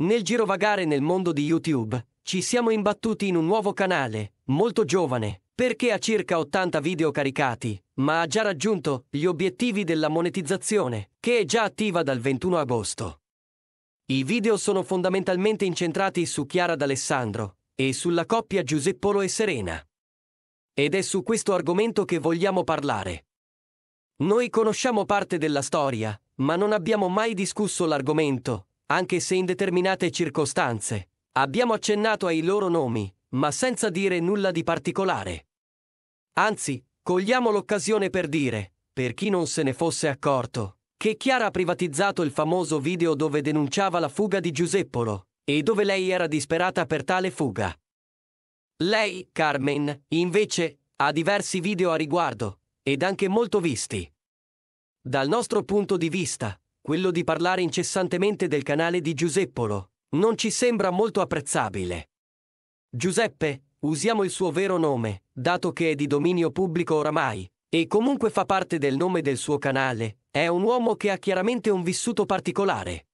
Nel girovagare nel mondo di YouTube, ci siamo imbattuti in un nuovo canale, molto giovane, perché ha circa 80 video caricati, ma ha già raggiunto gli obiettivi della monetizzazione, che è già attiva dal 21 agosto. I video sono fondamentalmente incentrati su Chiara d'Alessandro e sulla coppia Giuseppolo e Serena. Ed è su questo argomento che vogliamo parlare. Noi conosciamo parte della storia, ma non abbiamo mai discusso l'argomento, anche se in determinate circostanze. Abbiamo accennato ai loro nomi, ma senza dire nulla di particolare. Anzi, cogliamo l'occasione per dire, per chi non se ne fosse accorto, che Chiara ha privatizzato il famoso video dove denunciava la fuga di Giuseppolo e dove lei era disperata per tale fuga. Lei, Carmen, invece, ha diversi video a riguardo, ed anche molto visti. Dal nostro punto di vista, quello di parlare incessantemente del canale di Giuseppolo non ci sembra molto apprezzabile. Giuseppe, usiamo il suo vero nome, dato che è di dominio pubblico oramai, e comunque fa parte del nome del suo canale, è un uomo che ha chiaramente un vissuto particolare.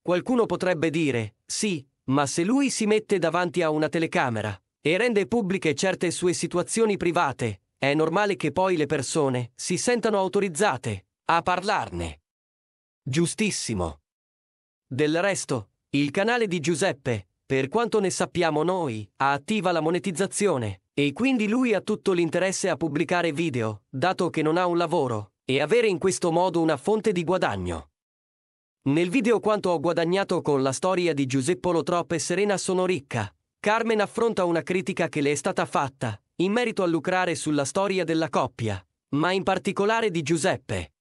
Qualcuno potrebbe dire, sì, ma se lui si mette davanti a una telecamera e rende pubbliche certe sue situazioni private, è normale che poi le persone si sentano autorizzate a parlarne. Giustissimo. Del resto, il canale di Giuseppe, per quanto ne sappiamo noi, ha attiva la monetizzazione, e quindi lui ha tutto l'interesse a pubblicare video, dato che non ha un lavoro, e avere in questo modo una fonte di guadagno. Nel video Quanto ho guadagnato con la storia di Giuseppe Lotrop e Serena sono ricca, Carmen affronta una critica che le è stata fatta, in merito a lucrare sulla storia della coppia, ma in particolare di Giuseppe.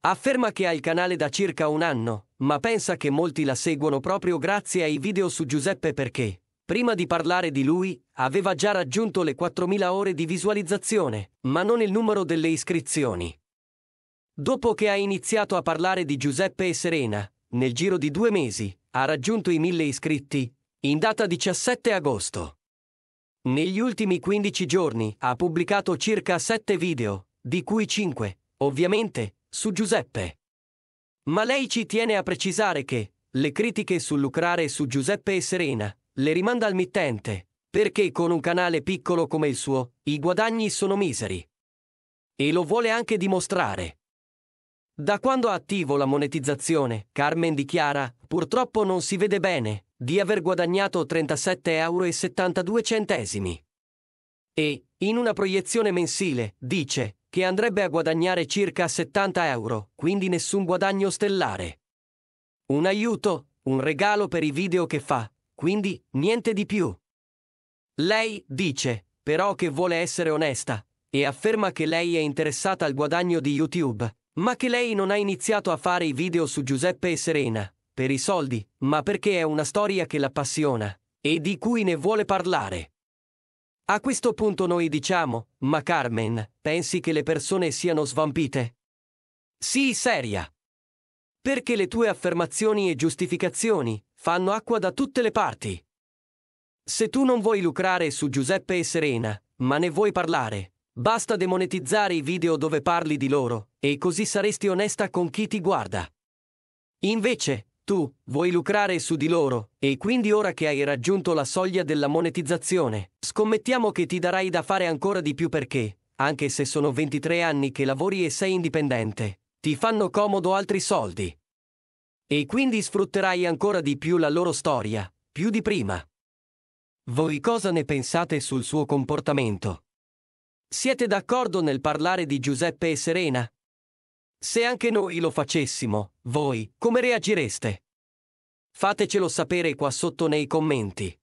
Afferma che ha il canale da circa un anno, ma pensa che molti la seguono proprio grazie ai video su Giuseppe perché, prima di parlare di lui, aveva già raggiunto le 4.000 ore di visualizzazione, ma non il numero delle iscrizioni. Dopo che ha iniziato a parlare di Giuseppe e Serena, nel giro di due mesi, ha raggiunto i 1.000 iscritti, in data 17 agosto. Negli ultimi 15 giorni ha pubblicato circa 7 video, di cui 5, ovviamente, su Giuseppe. Ma lei ci tiene a precisare che le critiche sul lucrare su Giuseppe e Serena le rimanda al mittente, perché con un canale piccolo come il suo, i guadagni sono miseri. E lo vuole anche dimostrare. Da quando è attivo la monetizzazione, Carmen dichiara, purtroppo non si vede bene, di aver guadagnato 37,72 euro. E, in una proiezione mensile, dice, che andrebbe a guadagnare circa 70 euro, quindi nessun guadagno stellare. Un aiuto, un regalo per i video che fa, quindi niente di più. Lei dice, però, che vuole essere onesta e afferma che lei è interessata al guadagno di YouTube, ma che lei non ha iniziato a fare i video su Giuseppe e Serena, per i soldi, ma perché è una storia che l'appassiona e di cui ne vuole parlare. A questo punto noi diciamo, ma Carmen, pensi che le persone siano svampite? Sii seria. Perché le tue affermazioni e giustificazioni, Fanno acqua da tutte le parti. Se tu non vuoi lucrare su Giuseppe e Serena, ma ne vuoi parlare, basta demonetizzare i video dove parli di loro, e così saresti onesta con chi ti guarda. Invece, tu vuoi lucrare su di loro, e quindi ora che hai raggiunto la soglia della monetizzazione, scommettiamo che ti darai da fare ancora di più perché, anche se sono 23 anni che lavori e sei indipendente, ti fanno comodo altri soldi. E quindi sfrutterai ancora di più la loro storia, più di prima. Voi cosa ne pensate sul suo comportamento? Siete d'accordo nel parlare di Giuseppe e Serena? Se anche noi lo facessimo, voi come reagireste? Fatecelo sapere qua sotto nei commenti.